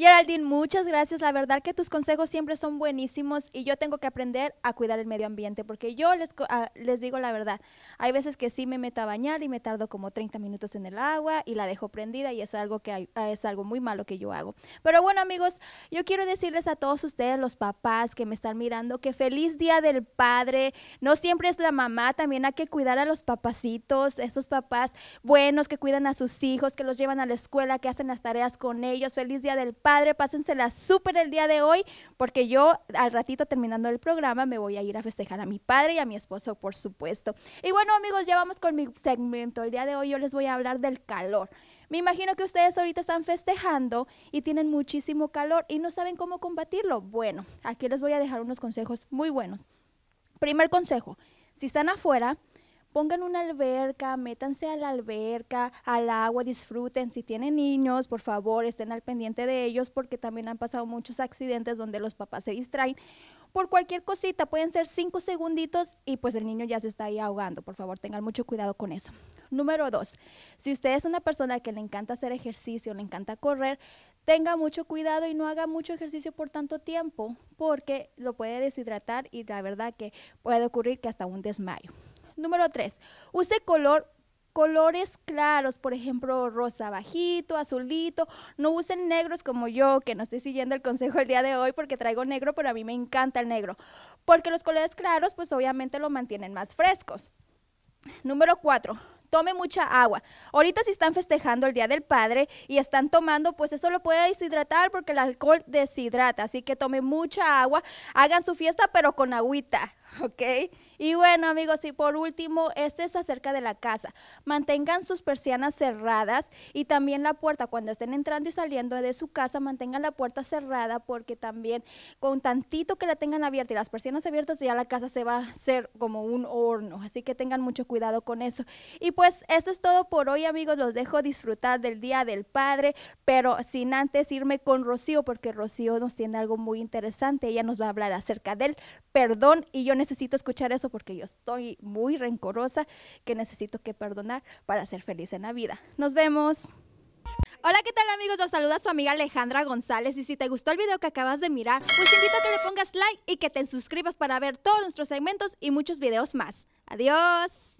Geraldine, muchas gracias. La verdad que tus consejos siempre son buenísimos y yo tengo que aprender a cuidar el medio ambiente, porque yo les, ah, les digo la verdad, hay veces que sí me meto a bañar y me tardo como 30 minutos en el agua y la dejo prendida y es algo, que ah, es algo muy malo que yo hago. Pero bueno amigos, yo quiero decirles a todos ustedes, los papás que me están mirando, que feliz día del padre. No siempre es la mamá, también hay que cuidar a los papacitos, esos papás buenos que cuidan a sus hijos, que los llevan a la escuela, que hacen las tareas con ellos. Feliz día del padre padre, pásensela súper el día de hoy, porque yo al ratito terminando el programa me voy a ir a festejar a mi padre y a mi esposo, por supuesto. Y bueno, amigos, ya vamos con mi segmento. El día de hoy yo les voy a hablar del calor. Me imagino que ustedes ahorita están festejando y tienen muchísimo calor y no saben cómo combatirlo. Bueno, aquí les voy a dejar unos consejos muy buenos. Primer consejo, si están afuera, pongan una alberca, métanse a la alberca, al agua, disfruten. Si tienen niños, por favor, estén al pendiente de ellos porque también han pasado muchos accidentes donde los papás se distraen. Por cualquier cosita, pueden ser cinco segunditos y pues el niño ya se está ahí ahogando. Por favor, tengan mucho cuidado con eso. Número dos, si usted es una persona que le encanta hacer ejercicio, le encanta correr, tenga mucho cuidado y no haga mucho ejercicio por tanto tiempo porque lo puede deshidratar y la verdad que puede ocurrir que hasta un desmayo. Número 3. Use colores claros, por ejemplo, rosa bajito, azulito. No usen negros como yo, que no estoy siguiendo el consejo el día de hoy porque traigo negro, pero a mí me encanta el negro. Porque los colores claros, pues obviamente lo mantienen más frescos. Número 4 tome mucha agua. Ahorita si están festejando el Día del Padre y están tomando, pues eso lo puede deshidratar porque el alcohol deshidrata. Así que tome mucha agua, hagan su fiesta pero con agüita, ¿ok? Y bueno, amigos, y por último, este es acerca de la casa. Mantengan sus persianas cerradas y también la puerta. Cuando estén entrando y saliendo de su casa, mantengan la puerta cerrada porque también con tantito que la tengan abierta y las persianas abiertas, ya la casa se va a hacer como un horno. Así que tengan mucho cuidado con eso. Y pues eso es todo por hoy, amigos. Los dejo disfrutar del Día del Padre, pero sin antes irme con Rocío porque Rocío nos tiene algo muy interesante. Ella nos va a hablar acerca del perdón y yo necesito escuchar eso porque yo estoy muy rencorosa que necesito que perdonar para ser feliz en la vida. Nos vemos. Hola, ¿qué tal amigos? Los saluda su amiga Alejandra González y si te gustó el video que acabas de mirar, pues te invito a que le pongas like y que te suscribas para ver todos nuestros segmentos y muchos videos más. Adiós.